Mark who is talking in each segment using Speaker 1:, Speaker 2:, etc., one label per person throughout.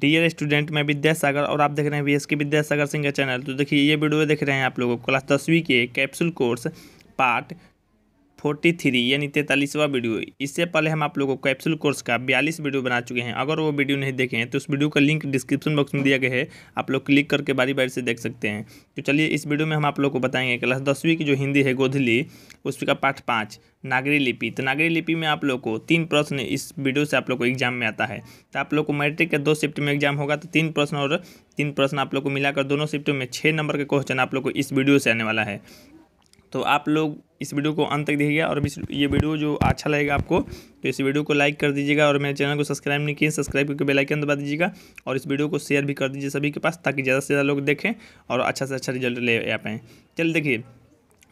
Speaker 1: dear student मैं विद्यासागर और आप देख रहे हैं वी एस के विद्यासागर सिंह का चैनल तो देखिए ये वीडियो देख रहे हैं आप लोगों क्लास दसवीं के capsule course part forty three यानी तैंतालीसवा वीडियो इससे पहले हम आप लोगों को कैप्सूल कोर्स का बयालीस वीडियो बना चुके हैं अगर वो वीडियो नहीं देखे हैं तो उस वीडियो का लिंक डिस्क्रिप्शन बॉक्स में दिया गया है आप लोग क्लिक करके बारी बारी से देख सकते हैं तो चलिए इस वीडियो में हम आप लोग को बताएंगे क्लास दसवीं की जो हिंदी है गोधली उसका पाठ पाँच नागरी लिपि तो नागरी लिपि में आप लोग को तीन प्रश्न इस वीडियो से आप लोग को एग्जाम में आता है तो आप लोग को मैट्रिक का दो शिफ्ट में एग्जाम होगा तो तीन प्रश्न और तीन प्रश्न आप लोग को मिलाकर दोनों शिफ्ट में छः नंबर के क्वेश्चन आप लोग को इस वीडियो से आने वाला है तो आप लोग इस वीडियो को अंत तक देखिएगा और ये वीडियो जो अच्छा लगेगा आपको तो इस वीडियो को लाइक कर दीजिएगा और मेरे चैनल को सब्सक्राइब नहीं किए सब्सक्राइब करके बेल आइकन दबा दीजिएगा और इस वीडियो को शेयर भी कर दीजिए सभी के पास ताकि ज़्यादा से ज़्यादा लोग देखें और अच्छा से अच्छा रिजल्ट ले आ पाएँ चलिए देखिए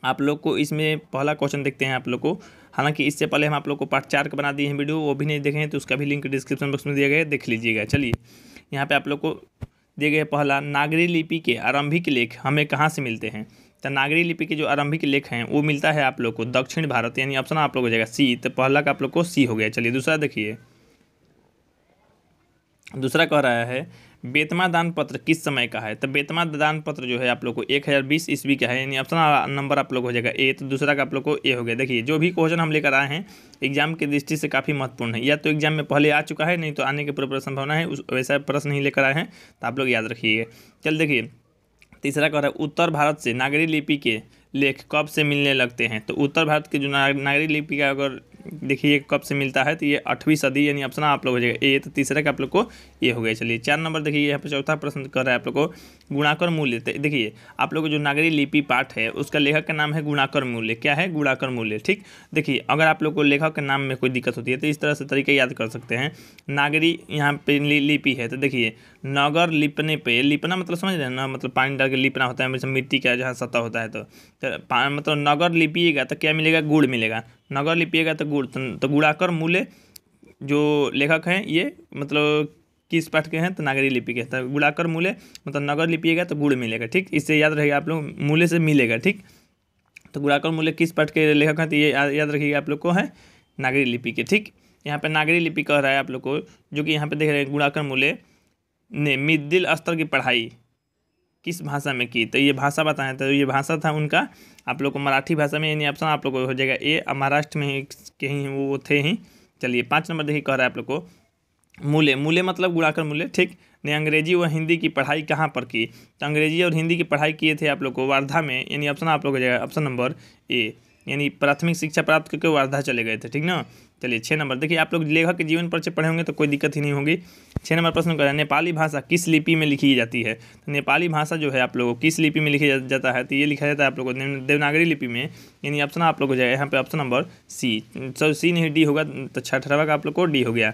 Speaker 1: आप लोग को इसमें पहला क्वेश्चन देखते हैं आप लोग को हालांकि इससे पहले हम आप लोग को पार्ट चार का बना दिए हैं वीडियो वो भी नहीं देखें तो उसका भी लिंक डिस्क्रिप्शन बॉक्स में दिया गया है देख लीजिएगा चलिए यहाँ पे आप लोग को दिए गए पहला नागरी लिपि के आरंभिक लेख हमें कहाँ से मिलते हैं तो नागरी लिपि के जो आरंभिक लेख हैं वो मिलता है आप लोग को दक्षिण भारत यानी ऑप्शन आप लोग हो जाएगा सी तो पहला का आप लोग को सी हो गया चलिए दूसरा देखिए दूसरा कह रहा है बेतमा दान पत्र किस समय का है तो बेतमा दान पत्र जो है आप लोग को एक हज़ार बीस ईस्वी का है यानी ऑप्शन नंबर आप लोग हो जाएगा ए तो दूसरा का आप लोग को ए हो गया देखिए जो भी क्वेश्चन हम लेकर आए हैं एग्जाम की दृष्टि से काफ़ी महत्वपूर्ण है या तो एग्जाम में पहले आ चुका है नहीं तो आने की पूरी संभावना है उस वैसा प्रश्न ही लेकर आए हैं तो आप लोग याद रखिए चल देखिए तीसरा कह रहा है उत्तर भारत से नागरी लिपि के लेख कब से मिलने लगते हैं तो उत्तर भारत के जो नागरी लिपि का अगर देखिए ये कब से मिलता है तो ये आठवीं सदी यानी ऑप्शन आप लोग हो जाएगा ए तो तीसरा का आप लोग को ये हो गया चलिए चार नंबर देखिए यहाँ पर चौथा प्रश्न कर रहा है आप लोग को गुणाकर मूल्य देखिए आप लोग जो नागरी लिपि पाठ है उसका लेखक का नाम है गुणाकर मूल्य क्या है गुणाकर मूल्य ठीक देखिए अगर आप लोग को लेखक के नाम में कोई दिक्कत होती है तो इस तरह से तरीके याद कर सकते हैं नागरी यहाँ पे लिपि है तो देखिए नगर लिपने पे लिपना मतलब समझ रहे हैं ना मतलब पानी डाल के लिपना होता है मिट्टी का जहाँ सतह होता है तो, तो मतलब नगर लिपिएगा तो क्या मिलेगा गुड़ मिलेगा नगर लिपिएगा तो गुड़ तो गुड़ाकर मूल्य जो लेखक हैं ये मतलब किस पाठ के हैं तो नागरी लिपि के तो गुड़ाकर मूल्य मतलब नगर लिपिएगा तो गुड़ मिलेगा ठीक इससे याद रहेगा आप लोग मूल्य से मिलेगा ठीक तो गुड़ाकर मूल्य किस पाठ के लेखक हैं तो ये याद रखिएगा आप लोग को है नागरी लिपि के ठीक यहाँ पर नागरी लिपि कह रहा है आप लोग को जो कि यहाँ पर देख रहे हैं गुड़ाकर मूल्य ने मिदिल स्तर की पढ़ाई किस भाषा में की तो ये भाषा बताएं तो ये भाषा था उनका आप लोग को मराठी भाषा में यानी ऑप्शन आप लोग को हो जाएगा ए महाराष्ट्र में के ही वो थे ही चलिए पाँच नंबर देखिए कह रहा है आप लोग को मूल्य मूल्य मतलब गुड़ाकर मूल्य ठीक ने अंग्रेजी व हिंदी की पढ़ाई कहाँ पर की तो अंग्रेजी और हिंदी की पढ़ाई किए थे आप लोग को वार्धा में यानी ऑप्शन आप लोग हो जाएगा ऑप्शन नंबर ए यानी प्राथमिक शिक्षा प्राप्त करके वार्धा चले गए थे ठीक ना चलिए छः नंबर देखिए आप लोग लेखक के जीवन परिचय पढ़े होंगे तो कोई दिक्कत ही नहीं होगी छः नंबर प्रश्न कर नेपाली भाषा किस लिपि में लिखी जाती है तो नेपाली भाषा जो है आप लोगों को किस लिपि में लिखी जाता है तो ये लिखा जाता है आप लोगों को देवनागरी लिपि में यानी ऑप्शन आप लोग को जाएगा यहाँ पे ऑप्शन नंबर सी सब तो सी नहीं डी होगा तो छठवा का आप लोग को डी हो गया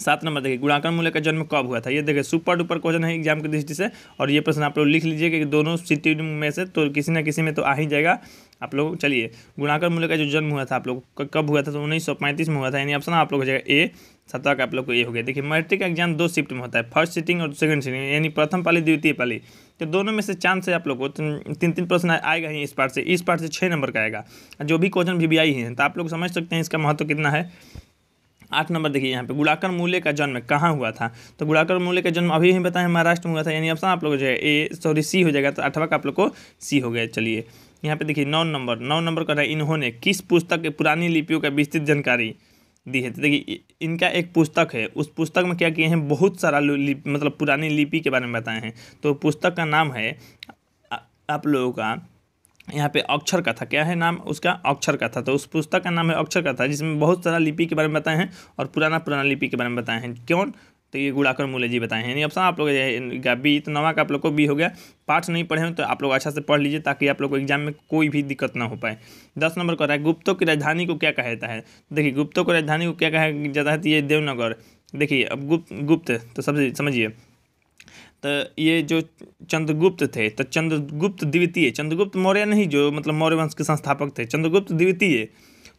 Speaker 1: सात नंबर देखिए गुणाकर मूल्य का जन्म कब हुआ था ये देखिए सुपर डुपर क्वेश्चन है एग्जाम की दृष्टि से और ये प्रश्न आप लोग लिख लीजिए कि दोनों सिटी में से तो किसी ना किसी में तो आ ही जाएगा आप लोग चलिए गुणाकर मूल्य का जो जन्म हुआ था आप लोग कब हुआ था तो उन्नीस में हुआ था यानी ऑप्शन आप लोग हो जाएगा ए सत्रह का आप लोग को ये हो गया देखिए मैट्रिक का एग्जाम दो शिफ्ट में होता है फर्स्ट सीटिंग और सेकंड सीटिंग यानी प्रथम पाली द्वितीय पाली तो दोनों में से चांस है आप लोग को तीन तीन प्रश्न आएगा ही इस पार्ट से इस पार्ट से छः नंबर का आएगा जो भी क्वेश्चन वी वी आई है तो आप लोग समझ सकते हैं इसका महत्व कितना है आठ नंबर देखिए यहाँ पे गुड़ाकर मूल्य का जन्म कहाँ हुआ था तो गुड़ाकर मूल्य का जन्म अभी ही बताएं महाराष्ट्र में हुआ था यानी ऑप्शन आप लोग जो है ए सॉरी सी हो जाएगा तो अठवा का आप लोग को सी हो गया चलिए यहाँ पे देखिए नौ नंबर नौ नंबर का रहा है इन्होंने किस पुस्तक के पुरानी लिपियों का विस्तृत जानकारी दी है तो देखिए इनका एक पुस्तक है उस पुस्तक में क्या किए हैं बहुत सारा मतलब पुरानी लिपि के बारे में बताए हैं तो पुस्तक का नाम है आप लोगों का यहाँ पे अक्षर कथा क्या है नाम उसका अक्षर कथा तो उस पुस्तक का नाम है अक्षर कथा जिसमें बहुत सारा लिपि के बारे में बताए हैं और पुराना पुराना लिपि के बारे में बताए हैं क्यों तो ये गुड़ाकर मूल्य जी बताए हैं ऑप्शन आप लोग बी तो नवा का आप लोग को बी हो गया पाठ नहीं पढ़े हो तो आप लोग अच्छा से पढ़ लीजिए ताकि आप लोग को एग्जाम में कोई भी दिक्कत ना हो पाए दस नंबर कह रहा है गुप्तों की राजधानी को क्या कहता है देखिए गुप्तों को राजधानी को क्या कहा जाता है ये देवनगर देखिए अब गुप्त गुप्त तो सबसे समझिए तो ये जो चंद्रगुप्त थे तो चंद्रगुप्त द्वितीय चंद्रगुप्त मौर्य नहीं जो मतलब मौर्य वंश के संस्थापक थे चंद्रगुप्त द्वितीय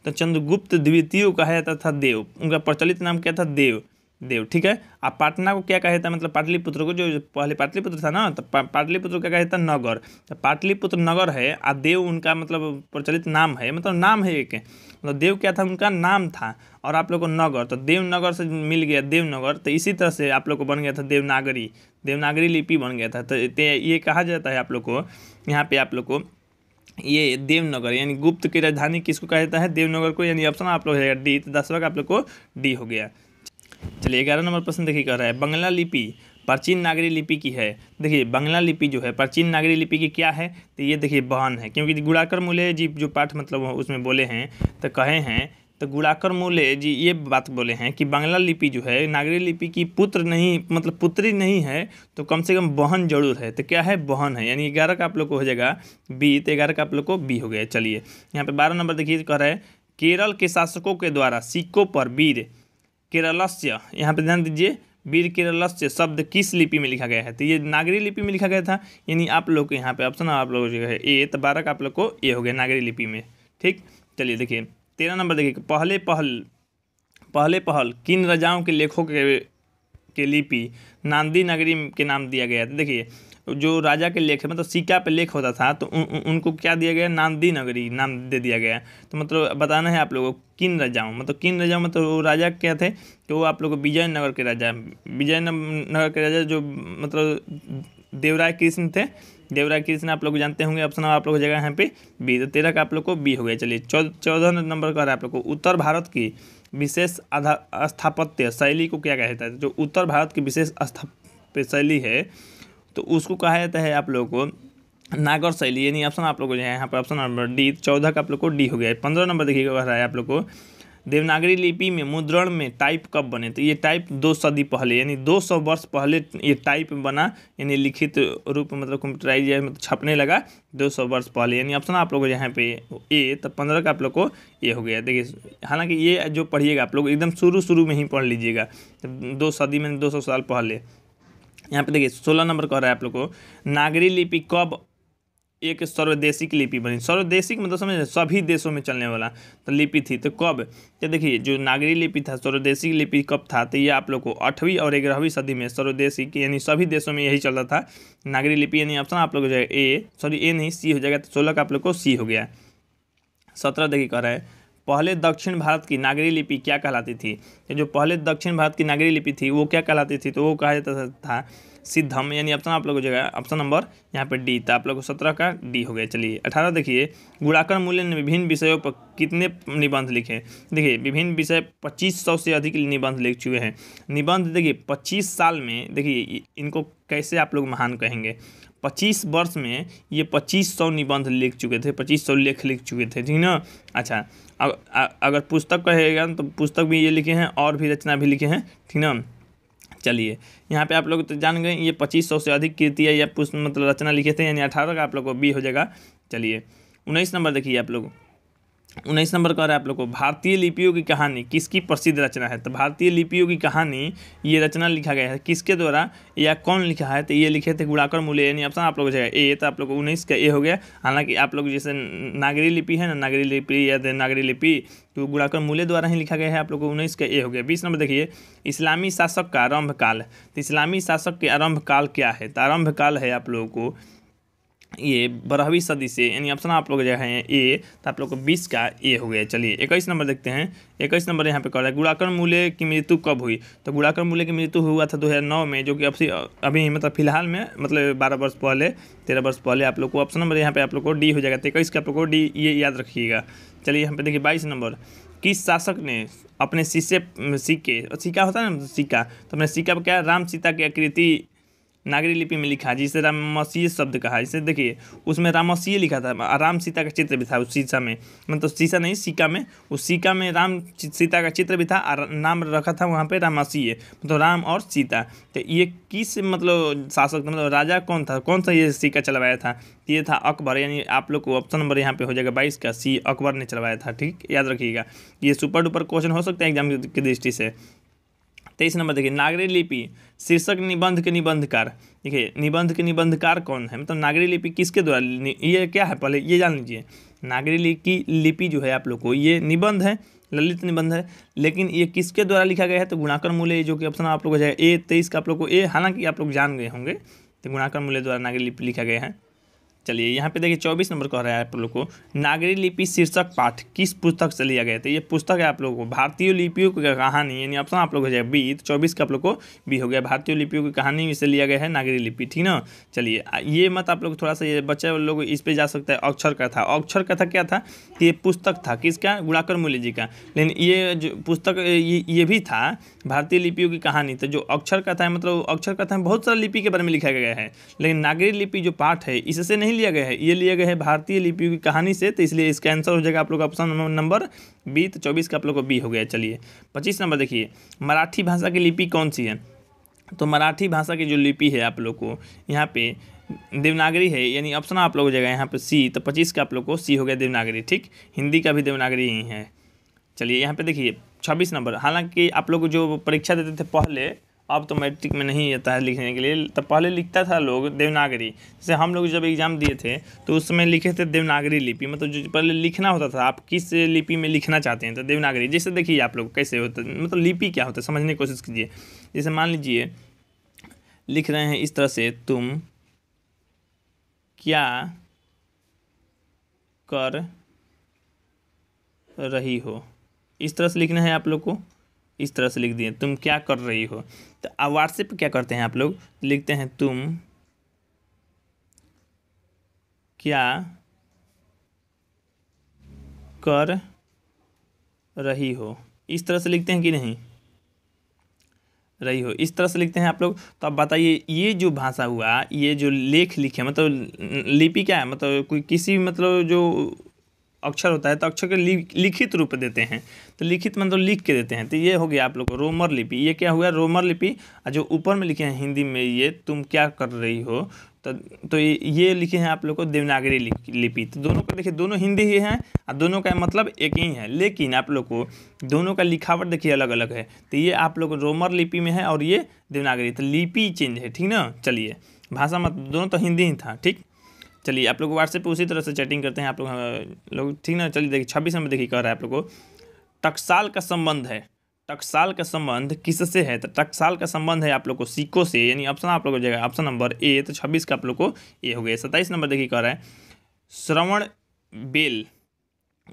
Speaker 1: तो चंद्रगुप्त द्वितीय कहा जाता था देव उनका प्रचलित नाम क्या था देव देव ठीक है आप पाटना को क्या कहा जाता है मतलब पाटलिपुत्र को जो पहले पाटलिपुत्र था ना तो पाटलिपुत्र क्या कहता है नगर तो पाटलिपुत्र नगर है आ देव उनका मतलब प्रचलित नाम है मतलब नाम है एक मतलब देव क्या था उनका नाम था और आप लोग को नगर तो देवनगर से मिल गया देवनगर तो इसी तरह से आप लोग को बन गया था देवनागरी देवनागरी लिपि बन गया था तो ये कहा जाता है आप लोग को यहाँ पे आप लोग को ये देवनगर यानी गुप्त की राजधानी किसको कहा जाता है देवनगर को यानी ऑप्शन आप लोग है डी तो दसवा का आप लोग को डी हो गया चलिए ग्यारह नंबर प्रश्न देखिए कह रहा है बंगला लिपि प्राचीन नागरी लिपि की है देखिए बंगला लिपि जो है प्राचीन नागरी लिपि की क्या है तो ये देखिए बहन है क्योंकि गुड़ाकर मूल्य जी जो पाठ मतलब उसमें बोले हैं तो कहे हैं तो गुड़ाकर मोले जी ये बात बोले हैं कि बांग्ला लिपि जो है नागरी लिपि की पुत्र नहीं मतलब पुत्री नहीं है तो कम से कम बहन जरूर है तो क्या है बहन है यानी ग्यारह का आप लोग को हो जाएगा बी तो ग्यारह का आप लोग को बी हो गया चलिए यहाँ पे बारह नंबर देखिए कह रहे हैं केरल के शासकों के द्वारा सिक्कों पर वीर केरलस्य यहाँ पर ध्यान दीजिए वीर केरलस्य शब्द किस लिपि में लिखा गया है तो ये नागरी लिपि में लिखा गया था यानी आप लोग को यहाँ पे ऑप्शन आप लोग जो है ए तो बारह का आप लोग को ए हो गया नागरी लिपि में ठीक चलिए देखिए तेरह नंबर देखिए पहले पहल पहले पहल किन राजाओं के लेखों के के लिपि नांदी नगरी के नाम दिया गया था देखिए जो राजा के लेख मतलब सिक्का पे लेख होता था तो उ, उनको क्या दिया गया नांदी नगरी नाम दे दिया गया तो मतलब बताना है आप लोगों को किन राजाओं मतलब किन राजाओं मतलब वो राजा क्या थे तो वो आप लोगों को विजयनगर के राजा विजयनगर के राजा जो मतलब देवराय कृष्ण थे देवराज कृष्ण आप लोग जानते होंगे ऑप्शन आप लोग हो जाएगा यहाँ पे बी तो तेरह का आप लोग को बी हो गया चलिए चौदह नंबर का आप लोग को उत्तर भारत की विशेष स्थापत्य शैली को क्या कहा जाता है जो उत्तर भारत की विशेष स्थापत्य शैली है तो उसको कहा जाता है आप लोग को नागर शैली यानी ऑप्शन आप लोग को यहाँ पर ऑप्शन नंबर डी चौदह का आप लोग को डी हो गया है पंद्रह नंबर देखिएगा रहा है आप लोग को देवनागरी लिपि में मुद्रण में टाइप कब बने तो ये टाइप दो सदी पहले यानी दो सौ वर्ष पहले ये टाइप बना यानी लिखित रूप में मतलब कंप्यूटराइज मतलब छपने लगा दो सौ वर्ष पहले यानी ऑप्शन आप लोग यहाँ पे ए तो पंद्रह का आप लोग को ये हो गया देखिए हालांकि ये जो पढ़िएगा आप लोग एकदम शुरू शुरू में ही पढ़ लीजिएगा दो सदी में दो सौ साल पहले यहाँ पे देखिए सोलह नंबर कह रहा है आप लोग को नागरी लिपि कब एक सर्वदेशिक लिपि बनी सर्वदेशिक मतलब समझ सभी देशों में चलने वाला तो लिपि थी तो कब तो देखिए जो नागरी लिपि था सर्वदेशिक लिपि कब था तो ये आप लोग को आठवीं और ग्यारहवीं सदी में सर्वदेशिक यानी सभी देशों में यही चलता था नागरी लिपि यानी ऑप्शन आप लोग हो जाएगा ए सॉरी ए नहीं सी हो जाएगा तो सोलह का आप लोग को सी हो गया सत्रह देखिए कह रहा है पहले दक्षिण भारत की नागरी लिपि क्या कहलाती थी जो पहले दक्षिण भारत की नागरी लिपि थी वो क्या कहलाती थी तो वो कहा जाता था सिद्धम यानी ऑप्शन आप लोग हो जाएगा ऑप्शन नंबर यहाँ पे डी तो आप लोग को सत्रह का डी हो गया चलिए अठारह देखिए गुणाकर मूल्य ने विभिन्न विषयों पर कितने निबंध लिखे देखिए विभिन्न विषय पच्चीस सौ से अधिक निबंध लिख चुके हैं निबंध देखिए पच्चीस साल में देखिए इनको कैसे आप लोग महान कहेंगे पच्चीस वर्ष में ये पच्चीस सौ निबंध लिख चुके थे पच्चीस सौ लेख लिख चुके थे ठीक ना अच्छा अगर पुस्तक कहेगा तो पुस्तक भी ये लिखे हैं और भी रचना भी लिखे हैं ठीक ना चलिए यहाँ पे आप लोग तो जान गए ये पच्चीस सौ से अधिक कृतियाँ या पुष्प मतलब रचना लिखे थे यानी अठारह का आप लोग को बी हो जाएगा चलिए उन्नीस नंबर देखिए आप लोग उन्नीस नंबर का रहा है आप लोग को भारतीय लिपियों की कहानी किसकी प्रसिद्ध रचना है तो भारतीय लिपियों की कहानी ये रचना लिखा गया है किसके द्वारा या कौन लिखा है तो ये लिखे थे गुड़ाकर मूल्य यानी ऑप्शन आप लोग जाएगा ए तो आप लोग को उन्नीस का ए हो गया हालांकि आप लोग जैसे नागरी लिपि है ना नागरी लिपि या नागरी लिपि तो गुड़ाकर मूल्य द्वारा ही लिखा गया है आप लोग को उन्नीस का ए हो गया बीस नंबर देखिए इस्लामी शासक का आरंभ काल तो इस्लामी शासक के आरंभ काल क्या है तो आरंभ काल है आप लोगों को ये बारहवीं सदी से यानी ऑप्शन आप लोग जो है ए तो आप लोग को बीस का ए हो गया चलिए इक्कीस नंबर देखते हैं इक्कीस नंबर यहाँ पे कर रहा है गुड़ाकर मूल्य की मृत्यु कब हुई तो गुड़ाकर मूल्य की मृत्यु हुआ था 2009 में जो कि अब अभी मतलब फिलहाल में मतलब बारह वर्ष पहले तेरह वर्ष पहले आप लोग को ऑप्शन नंबर यहाँ पे आप लोग को डी हो जाएगा तो इक्कीस का आप लोग को डी ये याद रखिएगा चलिए यहाँ पर देखिए बाईस नंबर किस शासक ने अपने शीशे सिक्के सिक्का होता है ना सिक्का तो अपने सिक्का पर क्या राम सीता की आकृति नागरी लिपि में लिखा जिसे रामसीय शब्द कहा जिसे देखिए उसमें रामसीय लिखा था राम सीता का चित्र भी था उस शीशा में मतलब शीशा नहीं सिक्का में उस सिक्का में राम सीता का चित्र भी था और नाम रखा था वहाँ पे रामसीय मतलब राम और सीता तो ये किस मतलब शासक मतलब राजा कौन था कौन सा ये सिक्का चलवाया था ये था अकबर यानी आप लोग को ऑप्शन नंबर यहाँ पे हो जाएगा बाईस का सी अकबर ने चलवाया था ठीक याद रखिएगा ये सुपर डुपर क्वेश्चन हो सकता है एग्जाम की दृष्टि से तेईस नंबर देखिए नागरी लिपि शीर्षक निबंध के निबंधकार देखिए निबंध के निबंधकार कौन है मतलब नागरी लिपि किसके द्वारा ये क्या है पहले ये जान लीजिए नागरी लिपि लिपि जो है आप लोग को ये निबंध है ललित निबंध है लेकिन ये किसके द्वारा लिखा गया है तो गुणाकर मूल्य जो कि ऑप्शन आप लोग को जाएगा ए तेईस का आप लोग को ए हालांकि आप लोग जान गए होंगे तो गुणाकर मूल्य द्वारा नागरी लिपि लिखा गया है चलिए यहाँ पे देखिए चौबीस नंबर कह रहा है आप लोग को नागरी लिपि शीर्षक पाठ किस पुस्तक से लिया गया था ये पुस्तक है आप लोगों को भारतीय लिपियों की कहानी यानी ऑप्शन आप लोग हो जाएगा बी तो चौबीस का आप लोग को बी हो गया भारतीय लिपियों की कहानी से लिया गया है नागरी लिपि ठीक ना चलिए ये मत आप लोग थोड़ा सा ये बच्चे लोग इस पर जा सकता है अक्षर कथा अक्षर कथा क्या था ये पुस्तक था किसका गुड़ाकर मूल्य जी का लेकिन ये जो पुस्तक ये, ये भी था भारतीय लिपियों की कहानी तो जो अक्षर कथा है मतलब अक्षर कथा में बहुत सारे लिपि के बारे में लिखा गया है लेकिन नागरी लिपि जो पाठ है इससे नहीं नहीं लिया गया है ये लिया गया है भारतीय लिपि की कहानी से तो इसलिए इसका आंसर हो जाएगा आप लोग का ऑप्शन नंबर बी तो चौबीस का आप लोग को बी हो गया चलिए पच्चीस नंबर देखिए मराठी भाषा की लिपि कौन सी है तो मराठी भाषा की जो लिपि है आप लोग को यहाँ पे देवनागरी है यानी ऑप्शन आप लोग हो जाएगा यहाँ पे सी तो पच्चीस का आप लोग को सी हो गया देवनागरी ठीक हिंदी का भी देवनागरी ही है चलिए यहाँ पे देखिए छब्बीस नंबर हालांकि आप लोग जो परीक्षा देते थे पहले अब तो मैट्रिक में नहीं आता है लिखने के लिए तब पहले लिखता था लोग देवनागरी जैसे हम लोग जब एग्ज़ाम दिए थे तो उस समय लिखे थे देवनागरी लिपि मतलब जो पहले लिखना होता था आप किस लिपि में लिखना चाहते हैं तो देवनागरी जैसे देखिए आप लोग कैसे होते मतलब लिपि क्या होता है समझने की कोशिश कीजिए जैसे मान लीजिए लिख रहे हैं इस तरह से तुम क्या कर रही हो इस तरह से लिखना है आप लोग को इस तरह से लिख दिए तुम क्या कर रही हो तो अब व्हाट्सएप क्या करते हैं आप लोग लिखते हैं तुम क्या कर रही हो इस तरह से लिखते हैं कि नहीं रही हो इस तरह से लिखते हैं आप लोग तो आप बताइए ये जो भाषा हुआ ये जो लेख लिखे मतलब लिपि क्या है मतलब कोई किसी मतलब जो अक्षर होता है तो अक्षर के लिखित रूप देते हैं तो लिखित मतलब लिख के देते हैं तो ये हो गया आप लोग को रोमर लिपि ये क्या हुआ रोमर लिपि जो ऊपर में लिखे हैं हिंदी में ये तुम क्या कर रही हो तो तो ये लिखे हैं आप लोग को देवनागरी लिपि तो दोनों का देखिए दोनों हिंदी ही हैं और दोनों का मतलब एक ही है लेकिन आप लोग को दोनों का लिखावट देखिए अलग अलग है तो ये आप लोग रोमर लिपि में है और ये देवनागरी तो लिपि चेंज है ठीक ना चलिए भाषा मत मतलब दोनों तो हिंदी ही था ठीक चलिए आप लोग व्हाट्सएप पे उसी तरह से चैटिंग करते हैं आप लोग हाँ, लोग ठीक ना चलिए देखिए छब्बीस नंबर देखिए कह रहा है आप लोग को टकसाल का संबंध है टकसाल का संबंध किससे है तो टकसाल का संबंध है आप लोग को सिक्को से यानी ऑप्शन आप लोग को जाएगा ऑप्शन नंबर ए तो छब्बीस का आप लोग को ए हो गया सत्ताईस नंबर देखिए कह रहा है श्रवण बेल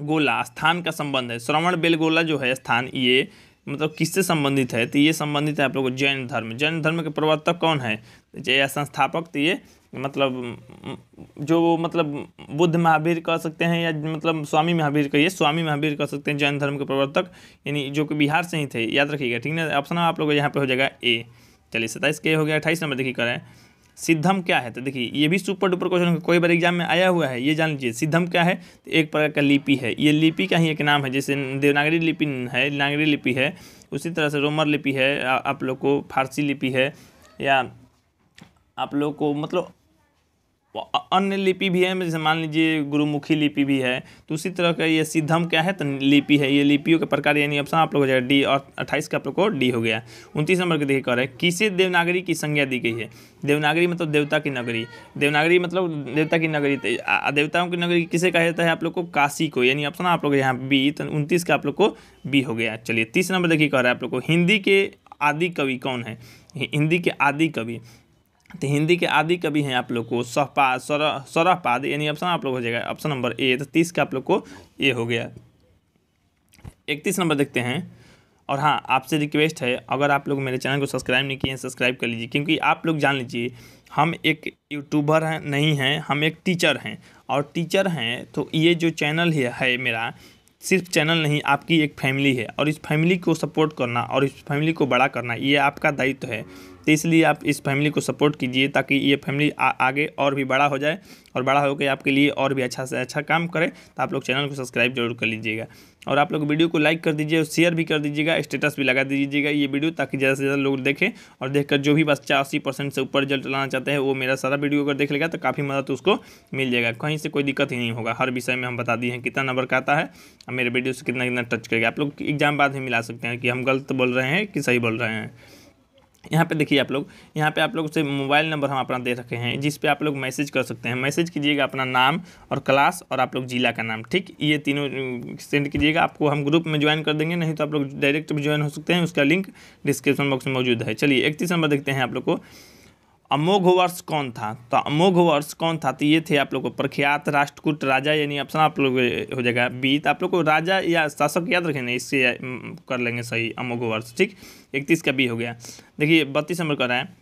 Speaker 1: गोला स्थान का संबंध है श्रवण बेल गोला जो है स्थान ये मतलब किससे संबंधित है तो ये संबंधित है आप लोग को जैन धर्म जैन धर्म के प्रवर्तक कौन है तो या संस्थापक तो ये मतलब जो मतलब बुद्ध महावीर कह सकते हैं या मतलब स्वामी महावीर कहिए स्वामी महावीर कह सकते हैं जैन धर्म के प्रवर्तक यानी जो कि बिहार से ही थे याद रखिएगा ठीक ना ऑप्शन आप लोग यहाँ पे हो जाएगा ए चलिए सत्ताईस के हो गया अट्ठाईस नंबर देखिए करें सिद्धम क्या है तो देखिए ये भी सुपर डुपर क्वेश्चन कोई बार एग्जाम में आया हुआ है ये जान लीजिए सिद्धम क्या है तो एक प्रकार का लिपि है ये लिपि का ही एक नाम है जैसे देवनागरी लिपि है नागरी लिपि है उसी तरह से रोमर लिपि है आप लोग को फारसी लिपि है या आप लोग को मतलब अन्य लिपि भी है जैसे मान लीजिए गुरुमुखी लिपि भी है तो उसी तरह का ये सिद्धम क्या है तो लिपि है ये लिपियों के प्रकार यानी ऑप्शन आप लोग हो जाएगा डी और अट्ठाईस का आप लोग को डी हो गया उनतीस नंबर के देखिए कर हैं किसे देवनागरी की संज्ञा दी गई है देवनागरी मतलब देवता की नगरी देवनागरी मतलब देवता की नगरी तो देवताओं की नगरी किसे कहा जाता है आप लोग को काशी को यानी ऑप्शन आप लोग यहाँ बी तो उनतीस का आप लोग को बी हो गया चलिए तीस नंबर देखिए कर रहा है आप लोग को हिंदी के आदि कवि कौन है हिंदी के आदि कवि तो हिंदी के आदि कवि हैं आप लोग को सहपा सर सरहपाद यानी ऑप्शन आप लोग हो जाएगा ऑप्शन नंबर ए तो तीस का आप लोग को ए हो गया इकतीस नंबर देखते हैं और हाँ आपसे रिक्वेस्ट है अगर आप लोग मेरे चैनल को सब्सक्राइब नहीं किए हैं सब्सक्राइब कर लीजिए क्योंकि आप लोग जान लीजिए हम एक यूट्यूबर हैं नहीं हैं हम एक टीचर हैं और टीचर हैं तो ये जो चैनल है, है मेरा सिर्फ चैनल नहीं आपकी एक फैमिली है और इस फैमिली को सपोर्ट करना और इस फैमिली को बड़ा करना ये आपका दायित्व है तो इसलिए आप इस फैमिली को सपोर्ट कीजिए ताकि ये फैमिली आ, आगे और भी बड़ा हो जाए और बड़ा होकर आपके लिए और भी अच्छा से अच्छा काम करे तो आप लोग चैनल को सब्सक्राइब जरूर कर लीजिएगा और आप लोग वीडियो को लाइक कर दीजिए और शेयर भी कर दीजिएगा स्टेटस भी लगा दीजिएगा ये वीडियो ताकि ज़्यादा से ज़्यादा लोग देखें और देखकर जो भी बच्चा अस्सी परसेंट से ऊपर रिजल्ट लाना चाहते हैं वो मेरा सारा वीडियो अगर देख लेगा तो काफ़ी मदद उसको मिल जाएगा कहीं से कोई दिक्कत ही नहीं होगा हर विषय में हम बता दिए हैं कितना नंबर का आता है और मेरे वीडियो से कितना कितना टच करेगा आप लोग एग्जाम बाद में मिला सकते हैं कि हम गलत बोल रहे हैं कि सही बोल रहे हैं यहाँ पे देखिए आप लोग यहाँ पे आप लोग से मोबाइल नंबर हम अपना दे रखे हैं जिस पे आप लोग मैसेज कर सकते हैं मैसेज कीजिएगा अपना नाम और क्लास और आप लोग जिला का नाम ठीक ये तीनों सेंड कीजिएगा आपको हम ग्रुप में ज्वाइन कर देंगे नहीं तो आप लोग डायरेक्ट भी ज्वाइन हो सकते हैं उसका लिंक डिस्क्रिप्शन बॉक्स में मौजूद है चलिए इकतीस नंबर देखते हैं आप लोग को अमोघ वर्ष कौन था तो अमोघ वर्ष कौन था तो ये थे आप लोग को प्रख्यात राष्ट्रकूट राजा यानी ऑप्शन आप लोग हो जाएगा बी तो आप लोग को राजा या शासक याद रखेंगे इससे कर लेंगे सही अमोघ वर्ष ठीक इकतीस का बी हो गया देखिए बत्तीस नंबर कर रहा है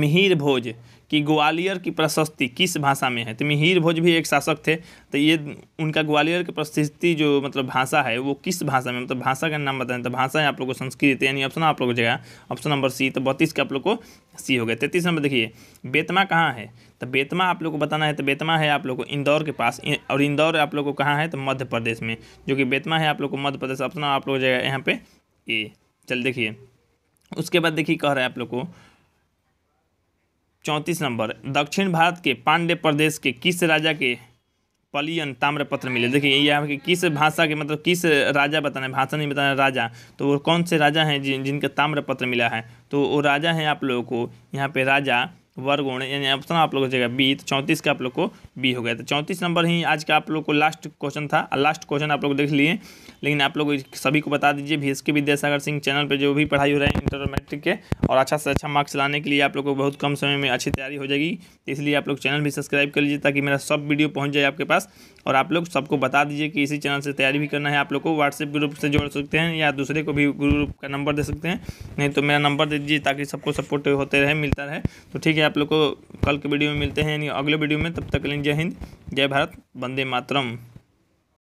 Speaker 1: मिहिर भोज कि ग्वालियर की प्रशस्ति किस भाषा में है तो मिहिर भोज भी एक शासक थे तो ये उनका ग्वालियर की प्रशस्ति जो मतलब भाषा है वो किस भाषा में मतलब भाषा का नाम बताएं तो भाषा है आप लोग को संस्कृत यानी ऑप्शन आप लोग को जगह ऑप्शन नंबर सी तो बत्तीस के आप लोग को सी हो गया तैतीस नंबर देखिए बेतमा कहाँ है तो बेतमा आप लोग को बताना है तो बेतमा है आप लोग को इंदौर के पास और इंदौर आप लोग को कहाँ है तो मध्य प्रदेश में जो कि बेतमा है आप लोग को मध्य प्रदेश ऑप्शन आप लोग जगह यहाँ पे ए चल देखिए उसके बाद देखिए कह रहा है आप लोग को चौंतीस नंबर दक्षिण भारत के पांडे प्रदेश के किस राजा के पलियन ताम्रपत्र मिले देखिए यह आपके किस भाषा के मतलब किस राजा बताना है भाषा नहीं बताना राजा तो वो कौन से राजा हैं जिन जिनका ताम्रपत्र मिला है तो वो राजा हैं आप लोगों को यहाँ पे राजा वर्ग होने यानी ऑप्शन आप लोग हो जाएगा बी तो चौंतीस का आप लोग को बी हो गया तो चौंतीस नंबर ही आज का आप लोग को लास्ट क्वेश्चन था लास्ट क्वेश्चन आप लोग देख लिए लेकिन आप लोग सभी को बता दीजिए भी के विद्यासागर सिंह चैनल पर जो भी पढ़ाई हो रहा है इंटर मैट्रिक के और अच्छा से अच्छा मार्क्स लाने के लिए आप लोग को बहुत कम समय में अच्छी तैयारी हो जाएगी इसलिए आप लोग चैनल भी सब्सक्राइब कर लीजिए ताकि मेरा सब वीडियो पहुँच जाए आपके पास और आप लोग सबको बता दीजिए कि इसी चैनल से तैयारी भी करना है आप लोग को व्हाट्सएप ग्रुप से जोड़ सकते हैं या दूसरे को भी ग्रुप का नंबर दे सकते हैं नहीं तो मेरा नंबर दे दीजिए ताकि सबको सपोर्ट होते रहे मिलता रहे तो ठीक है आप लोग को कल के वीडियो में मिलते हैं अगले वीडियो में तब तक के लिए जय हिंद जय भारत वंदे मातरम